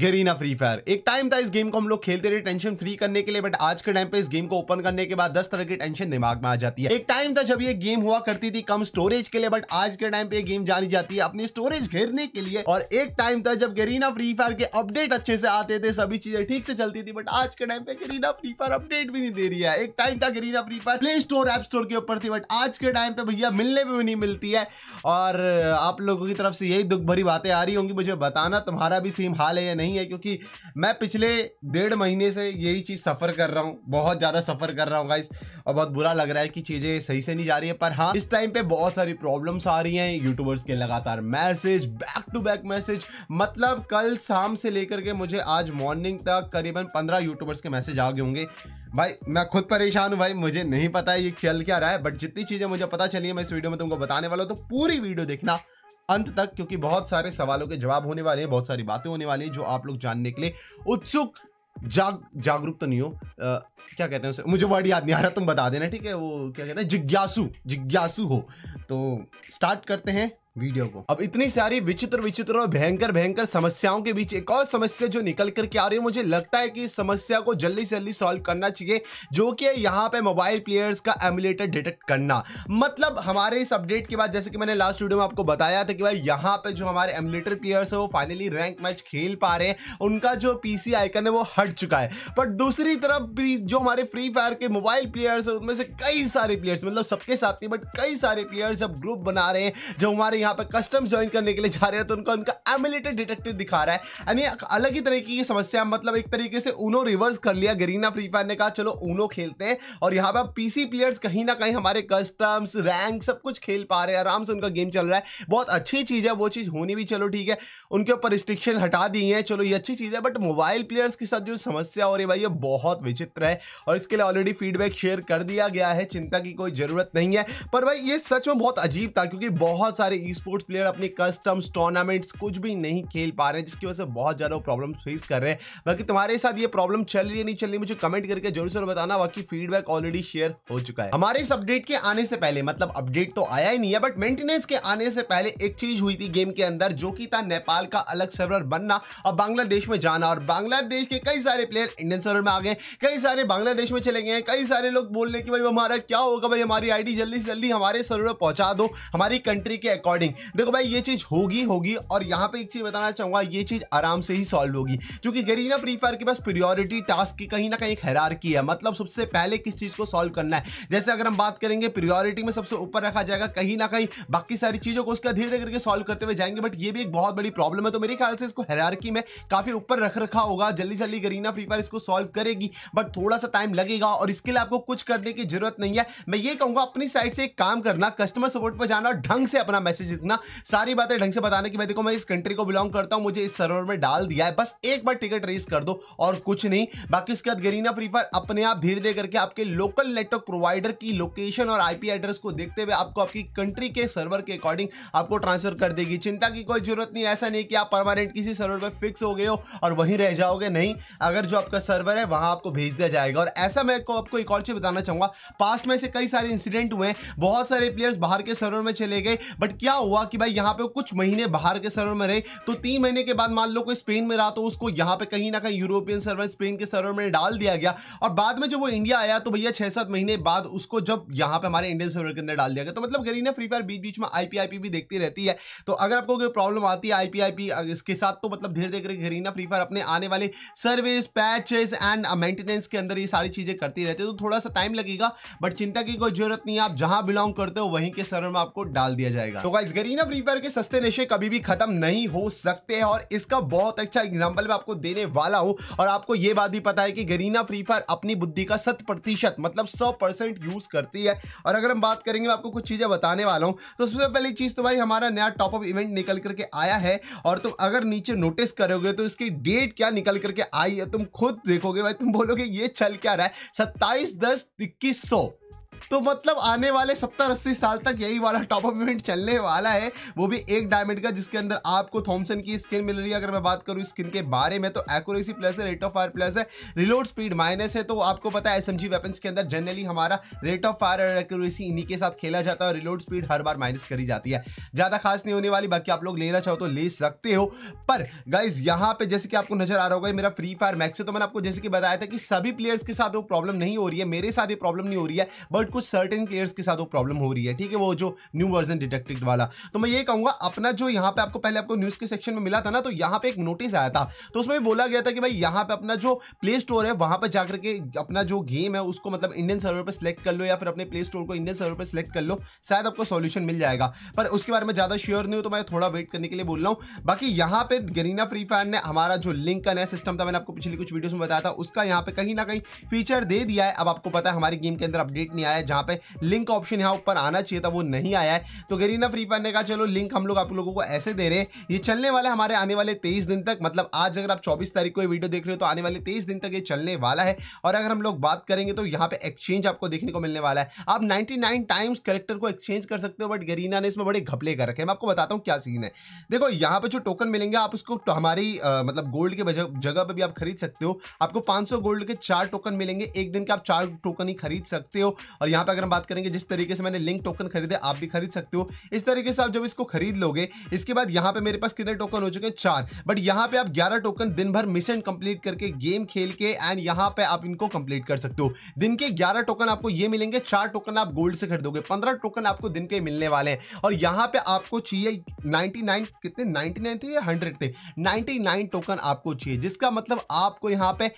Garena free fire एक time था इस गेम को हम लोग खेलते रहे टेंशन फ्री करने के लिए बट आज के टाइम पे इस गेम को ओपन करने के बाद दस तरह की टेंशन दिमाग में आ जाती है एक टाइम था जब ये गेम हुआ करती थी कम स्टोरेज के लिए बट आज के टाइम पे ये गेम जानी जाती है अपनी स्टोरेज घेरने के लिए और एक टाइम था जब गेरीना फ्री फायर के अपडेट अच्छे से आते थे सभी चीजें ठीक से चलती थी बट आज के टाइम पे गरीना फ्री फायर अपडेट भी नहीं दे रही है एक टाइम था Garena free fire play store app store के ऊपर थी बट आज के टाइम पे भैया मिलने में भी नहीं मिलती है और आप लोगों की तरफ से यही दुख भरी बातें आ रही होंगी मुझे बताना तुम्हारा भी सेम हाल है या नहीं नहीं है क्योंकि मैं पिछले डेढ़ महीने से यही चीज़ सफ़र कर रहा हूँ बहुत ज़्यादा सफ़र कर रहा हूँ गाइस और बहुत बुरा लग रहा है कि चीज़ें सही से नहीं जा रही है पर हाँ इस टाइम पर बहुत सारी प्रॉब्लम्स आ रही हैं यूट्यूबर्स के लगातार message back to back message मतलब कल शाम से लेकर के मुझे आज मॉर्निंग तक करीबन पंद्रह यूट्यूबर्स के मैसेज आ गए होंगे भाई मैं खुद परेशान हूँ भाई मुझे नहीं पता है ये चल क्या रहा है बट जितनी चीज़ें मुझे पता चली है मैं इस वीडियो में तुमको बताने वाला हूँ तो पूरी वीडियो देखना अंत तक क्योंकि बहुत सारे सवालों के जवाब होने वाले हैं बहुत सारी बातें होने वाली हैं जो आप लोग जानने के लिए उत्सुक जाग जागरूक तो नहीं हो आ, क्या कहते हैं उसे मुझे वर्ड याद नहीं आ रहा तुम बता देना ठीक है वो क्या कहते हैं जिज्ञासु जिज्ञासु हो तो स्टार्ट करते हैं वीडियो को अब इतनी सारी विचित्र विचित्र और भयंकर भयंकर समस्याओं के बीच एक और समस्या जो निकल करके आ रही है मुझे लगता है कि इस समस्या को जल्दी से जल्दी सॉल्व करना चाहिए जो कि यहाँ पे मोबाइल प्लेयर्स का एमुलेटर डिटेक्ट करना मतलब हमारे इस अपडेट के बाद जैसे कि मैंने लास्ट वीडियो में आपको बताया था कि भाई यहाँ पे जो हमारे एमुलेटर प्लेयर्स है वो फाइनली रैंक मैच खेल पा रहे हैं उनका जो पीसी आइकन है वो हट चुका है बट दूसरी तरफ जो हमारे फ्री फायर के मोबाइल प्लेयर्स है उनमें से कई सारे प्लेयर्स मतलब सबके साथ नहीं बट कई सारे प्लेयर्स अब ग्रुप बना रहे हैं जो हमारे यहाँ यहाँ पर कस्टम ज्वाइन करने के लिए जा रहे हैं तो उनका उनका एमुलेटेड डिटेक्टिव दिखा रहा है यानी अलग ही तरीके की समस्या मतलब एक तरीके से उनो रिवर्स कर लिया गरीना फ्री फायर ने कहा चलो उनो खेलते हैं और यहाँ पर पीसी प्लेयर्स कहीं ना कहीं हमारे कस्टम्स रैंक सब कुछ खेल पा रहे हैं आराम से उनका गेम चल रहा है बहुत अच्छी चीज़ है वो चीज़ होनी भी चलो ठीक है उनके ऊपर रिस्ट्रिक्शन हटा दी है चलो ये अच्छी चीज़ है बट मोबाइल प्लेयर्स के साथ जो समस्या हो रही है भाई ये बहुत विचित्र है और इसके लिए ऑलरेडी फीडबैक शेयर कर दिया गया है चिंता की कोई ज़रूरत नहीं है पर भाई ये सच में बहुत अजीब था क्योंकि बहुत सारे ई स्पोर्ट्स प्लेयर अपनी कस्टम्स टूर्नामेंट्स कुछ भी नहीं खेल पा रहे हैं जिसकी वजह से बहुत ज़्यादा वो प्रॉब्लम फेस कर रहे हैं बाकी तुम्हारे साथ ये प्रॉब्लम चल रही है नहीं चल रही मुझे कमेंट करके जरूर से बताना बाकी फीडबैक ऑलरेडी शेयर हो चुका है हमारे इस अपडेट के आने से पहले मतलब अपडेट तो आया ही नहीं है बट मेंटेनेंस के आने से पहले एक चीज हुई थी गेम के अंदर जो कि था नेपाल का अलग सर्वर बनना और बांग्लादेश में जाना और बांग्लादेश के कई सारे प्लेयर इंडियन सर्वर में आ गए कई सारे बांग्लादेश में चले गए कई सारे लोग बोल रहे कि भाई हमारा क्या होगा भाई हमारी आईडी जल्दी से जल्दी हमारे सर्वर पहुंचा दो हमारी कंट्री के अकॉर्डिंग अकॉर्डिंग देखो भाई ये चीज़ होगी होगी और यहाँ पे एक चीज़ बताना चाहूंगा ये चीज़ आराम से ही सॉल्व होगी क्योंकि गरीना फ्री फायर के पास प्रियोरिटी टास्क की कहीं ना कहीं खैरार की है मतलब सबसे पहले किस चीज़ को सॉल्व करना है जैसे अगर हम बात करेंगे प्रियोरिटी में सबसे ऊपर रखा जाएगा कहीं ना कहीं बाकी सारी चीज़ों को उसका धीरे धीरे करके सॉल्व करते हुए जाएंगे बट ये भी एक बहुत बड़ी प्रॉब्लम है तो मेरे ख्याल से इसको हैरार में काफ़ी ऊपर रख रखा होगा जल्दी जल्दी गरीना फ्री फायर इसको सॉल्व करेगी बट थोड़ा सा टाइम लगेगा और इसके लिए आपको कुछ करने की जरूरत नहीं है मैं ये कहूंगा अपनी साइड से एक काम करना कस्टमर सपोर्ट पर जाना ढंग से अपना मैसेज जितना सारी बातें ढंग से बताने की देखो मैं इस कंट्री को बिलोंग करता हूं मुझे इस सर्वर में डाल दिया है बस एक बार टिकट रेस कर दो और कुछ नहीं बाकी उसके बाद गरीना फ्री फायर अपने आप धीरे धीरे करके आपके लोकल नेटवर्क प्रोवाइडर की लोकेशन और आईपी एड्रेस को देखते हुए आपको आपकी कंट्री के सर्वर के अकॉर्डिंग आपको ट्रांसफर कर देगी चिंता की कोई जरूरत नहीं ऐसा नहीं कि आप परमानेंट किसी सर्वर पर फिक्स हो गए हो और वहीं रह जाओगे नहीं अगर जो आपका सर्वर है वहां आपको भेज दिया जाएगा और ऐसा मैं आपको एक और चीज बताना चाहूंगा पास्ट में से कई सारे इंसिडेंट हुए बहुत सारे प्लेयर्स बाहर के सर्वर में चले गए बट क्या क्या हुआ कि भाई यहाँ पे कुछ महीने बाहर के सर्वर में रहे तो तीन महीने के बाद मान लो कोई स्पेन में रहा तो उसको यहाँ पे कहीं ना कहीं यूरोपियन सर्वर स्पेन के सर्वर में डाल दिया गया और बाद में जब वो इंडिया आया तो भैया छह सात महीने बाद उसको जब यहाँ पे हमारे इंडियन सर्वर के अंदर डाल दिया गया तो मतलब गरीना फ्री फायर बीच बीच में आई पी भी देखती रहती है तो अगर आपको कोई प्रॉब्लम आती है आई पी इसके साथ तो मतलब धीरे धीरे गरीना फ्री फायर अपने आने वाले सर्विस पैचेस एंड मेंटेनेंस के अंदर ये सारी चीज़ें करती रहती है तो थोड़ा सा टाइम लगेगा बट चिंता की कोई जरूरत नहीं है आप जहां बिलोंग करते हो वहीं के सर्वर में आपको डाल दिया जाएगा तो guys guys Garena free fire के सस्ते नशे कभी भी खत्म नहीं हो सकते हैं और इसका बहुत अच्छा एग्जाम्पल मैं आपको देने वाला हूँ और आपको ये बात भी पता है कि गरीना फ्री फायर अपनी बुद्धि का शत प्रतिशत मतलब सौ परसेंट यूज करती है और अगर हम बात करेंगे मैं आपको कुछ चीजें बताने वाला हूँ तो सबसे पहली चीज तो भाई हमारा नया टॉपअप इवेंट निकल करके आया है और तुम अगर नीचे नोटिस करोगे तो इसकी डेट क्या निकल करके आई है तुम खुद देखोगे भाई तुम बोलोगे ये चल क्या रहा है सत्ताईस दस इक्कीस सौ तो मतलब आने वाले सत्तर अस्सी साल तक यही वाला टॉपअप इवेंट चलने वाला है वो भी एक डायमंड का जिसके अंदर आपको थॉमसन की स्किन मिल रही है अगर मैं बात करूँ स्किन के बारे में तो एक्यूरेसी प्लस है रेट ऑफ फायर प्लस है रिलोड स्पीड माइनस है तो आपको पता है एस वेपन्स के अंदर जनरली हमारा रेट ऑफ फायर और एक्यूरेसी इन्हीं के साथ खेला जाता है और रिलोड स्पीड हर बार माइनस करी जाती है ज़्यादा खास नहीं होने वाली बाकी आप लोग लेना चाहो तो ले सकते हो पर गाइज यहाँ पे जैसे कि आपको नजर आ रहा होगा मेरा फ्री फायर मैक्स है तो मैंने आपको जैसे कि बताया था कि सभी प्लेयर्स के साथ वो प्रॉब्लम नहीं हो रही है मेरे साथ ये प्रॉब्लम नहीं हो रही है बट कुछ सर्टेन प्लेयर्स के साथ वो प्रॉब्लम हो रही है ठीक है वो जो न्यू वर्जन डिटेक्टेड वाला तो मैं ये कहूंगा अपना जो यहाँ पे आपको पहले आपको न्यूज़ के सेक्शन में मिला था ना तो यहाँ पे एक नोटिस आया था तो उसमें बोला गया था कि भाई यहाँ पे अपना जो प्ले स्टोर है वहां पर जाकर के अपना जो गेम है उसको मतलब इंडियन सर्वर पर सिलेक्ट कर लो या फिर अपने प्ले स्टोर को इंडियन सर्वर पर सिलेक्ट कर लो शायद आपको सोल्यूशन मिल जाएगा पर उसके बारे में ज़्यादा श्योर नहीं हूँ तो मैं थोड़ा वेट करने के लिए बोल रहा हूँ बाकी यहाँ पे गरीना फ्री फायर ने हमारा जो लिंक का नया सिस्टम था मैंने आपको पिछली कुछ वीडियोस में बताया था उसका यहाँ पे कहीं ना कहीं फीचर दे दिया है अब आपको पता है हमारी गेम के अंदर अपडेट नहीं आया है जहां पे लिंक ऑप्शन यहां ऊपर आना चाहिए था वो नहीं आया है तो गरीना फ्री फायर ने कहा चलो लिंक हम लोग आप लोगों को ऐसे दे रहे हैं ये चलने वाला हमारे आने वाले तेईस दिन तक मतलब आज अगर आप चौबीस तारीख को ये वीडियो देख रहे हो तो आने वाले तेईस दिन तक ये चलने वाला है और अगर हम लोग बात करेंगे तो यहाँ पे एक्सचेंज आपको देखने को मिलने वाला है आप नाइनटी टाइम्स करेक्टर को एक्सचेंज कर सकते हो बट गरीना ने इसमें बड़े घपले कर रखे मैं आपको बताता हूँ क्या सीन है देखो यहाँ पर जो टोकन मिलेंगे आप उसको तो हमारी मतलब गोल्ड के जगह पर भी आप खरीद सकते हो आपको पांच गोल्ड के चार टोकन मिलेंगे एक दिन के आप चार टोकन ही खरीद सकते हो और यहाँ पे अगर हम बात करेंगे जिस तरीके से मैंने लिंक टोकन खरीदे आप भी खरीद सकते हो इस तरीके से आप जब इसको खरीद लोगे इसके बाद यहाँ पे मेरे पास कितने टोकन हो चुके हैं चार बट यहाँ पे आप ग्यारह टोकन दिन भर मिशन कंप्लीट करके गेम खेल के एंड यहाँ पे आप इनको कंप्लीट कर सकते हो दिन के ग्यारह टोकन आपको ये मिलेंगे चार टोकन आप गोल्ड से खरीदोगे पंद्रह टोकन आपको दिन के मिलने वाले हैं और यहाँ पे आपको चाहिए नाइनटी नाइन कितने नाइनटी नाइन थे या हंड्रेड थे नाइनटी नाइन टोकन आपको चाहिए जिसका मतलब आपको यहाँ पे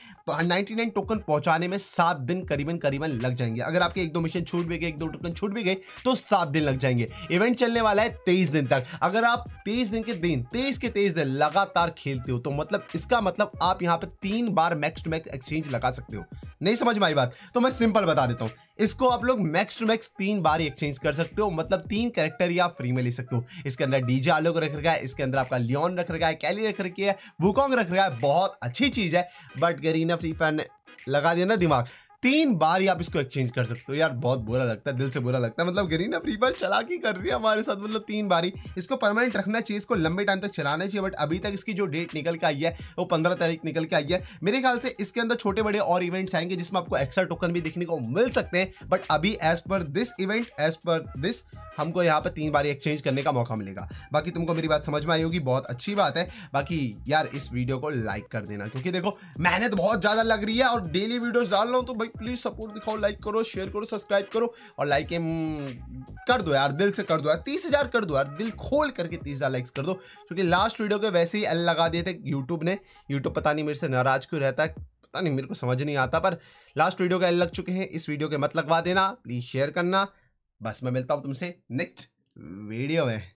नाइनटी नाइन टोकन पहुंचाने में सात दिन करीबन करीबन लग जाएंगे अगर आपके एक दो मिशन छूट भी गए एक दो टोकन छूट भी गए तो सात दिन लग जाएंगे इवेंट चलने वाला है तेईस दिन तक अगर आप तेईस दिन के दिन तेईस के तेईस दिन लगातार खेलते हो तो मतलब इसका मतलब आप यहाँ पे तीन बार मैक्स टू मैक्स एक्सचेंज लगा सकते हो नहीं समझ में आई बात तो मैं सिंपल बता देता हूँ इसको आप लोग मैक्स टू मैक्स तीन बार ही एक्सचेंज कर सकते हो मतलब तीन कैरेक्टर ही आप फ्री में ले सकते हो इसके अंदर डीजे आलोक रख रखा है इसके अंदर आपका लियोन रख रखा है कैली रख रखी है वुकोंग रख रखा है बहुत अच्छी चीज़ है बट गरीना फ्री फायर ने लगा दिया ना दिमाग तीन बार ही आप इसको एक्सचेंज कर सकते हो यार बहुत बुरा लगता है दिल से बुरा लगता है मतलब गरीना फ्री फायर चला की कर रही है हमारे साथ मतलब तीन बार ही इसको परमानेंट रखना चाहिए इसको लंबे टाइम तक चलाना चाहिए बट अभी तक इसकी जो डेट निकल के आई है वो पंद्रह तारीख निकल के आई है मेरे ख्याल से इसके अंदर छोटे बड़े और इवेंट्स आएंगे जिसमें आपको एक्स्ट्रा टोकन भी देखने को मिल सकते हैं बट अभी as per this event as per this हमको यहाँ पर तीन बार एक्सचेंज करने का मौका मिलेगा बाकी तुमको मेरी बात समझ में आई होगी बहुत अच्छी बात है बाकी यार इस वीडियो को लाइक कर देना क्योंकि देखो मेहनत बहुत ज़्यादा लग रही है और डेली वीडियोज डाल रहा हूँ तो भाई प्लीज़ सपोर्ट दिखाओ लाइक करो शेयर करो सब्सक्राइब करो और लाइक कर दो यार दिल से कर दो यार तीस हज़ार कर दो यार दिल खोल करके तीस हज़ार लाइक्स कर दो क्योंकि लास्ट वीडियो के वैसे ही एल लगा दिए थे यूट्यूब ने यूट्यूब पता नहीं मेरे से नाराज़ क्यों रहता है पता नहीं मेरे को समझ नहीं आता पर लास्ट वीडियो का एल लग चुके हैं इस वीडियो के मत लगवा देना प्लीज़ शेयर करना बस मैं मिलता हूँ तुमसे नेक्स्ट वीडियो में